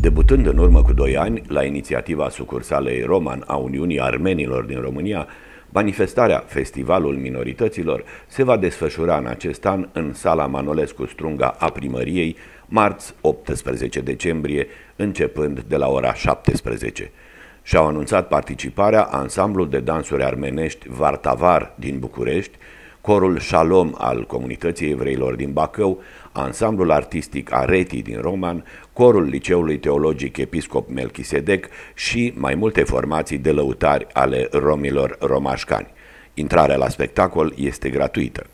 Debutând în urmă cu doi ani, la inițiativa sucursalei Roman a Uniunii Armenilor din România, manifestarea Festivalul Minorităților se va desfășura în acest an în sala Manolescu Strunga a primăriei, marți 18 decembrie, începând de la ora 17. Și-au anunțat participarea ansamblul de dansuri armenești Vartavar din București, corul Shalom al comunității evreilor din Bacău, ansamblul artistic Areti din Roman, corul Liceului Teologic Episcop Melchisedec și mai multe formații de lăutari ale romilor romașcani. Intrarea la spectacol este gratuită.